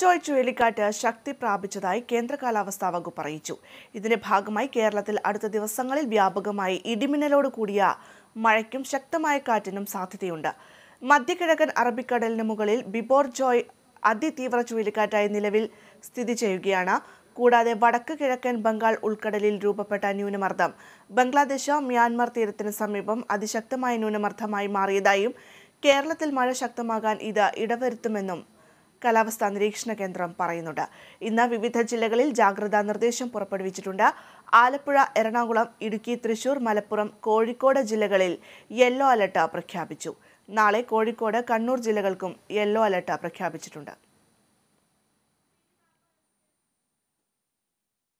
ജോയ് ചുഴലിക്കാറ്റ് ശക്തി പ്രാപിച്ചതായി കേന്ദ്ര കാലാവസ്ഥാ വകുപ്പ് അറിയിച്ചു ഇതിന്റെ ഭാഗമായി കേരളത്തിൽ അടുത്ത ദിവസങ്ങളിൽ വ്യാപകമായി ഇടിമിന്നലോട് കൂടിയ മഴയ്ക്കും ശക്തമായ കാറ്റിനും സാധ്യതയുണ്ട് മധ്യകിഴക്കൻ അറബിക്കടലിന് മുകളിൽ ജോയ് അതിതീവ്ര ചുഴലിക്കാറ്റായി നിലവിൽ സ്ഥിതി ചെയ്യുകയാണ് കൂടാതെ വടക്ക് കിഴക്കൻ ബംഗാൾ ഉൾക്കടലിൽ രൂപപ്പെട്ട ന്യൂനമർദ്ദം ബംഗ്ലാദേശ് മ്യാൻമർ തീരത്തിന് സമീപം അതിശക്തമായ ന്യൂനമർദ്ദമായി മാറിയതായും കേരളത്തിൽ മഴ ശക്തമാകാൻ ഇത് ഇടവരുത്തുമെന്നും കാലാവസ്ഥാ നിരീക്ഷണ കേന്ദ്രം പറയുന്നുണ്ട് ഇന്ന് വിവിധ ജില്ലകളിൽ ജാഗ്രതാ നിർദ്ദേശം പുറപ്പെടുവിച്ചിട്ടുണ്ട് ആലപ്പുഴ എറണാകുളം ഇടുക്കി തൃശൂർ മലപ്പുറം കോഴിക്കോട് ജില്ലകളിൽ യെല്ലോ അലർട്ട് പ്രഖ്യാപിച്ചു നാളെ കോഴിക്കോട് കണ്ണൂർ ജില്ലകൾക്കും യെല്ലോ അലർട്ട് പ്രഖ്യാപിച്ചിട്ടുണ്ട്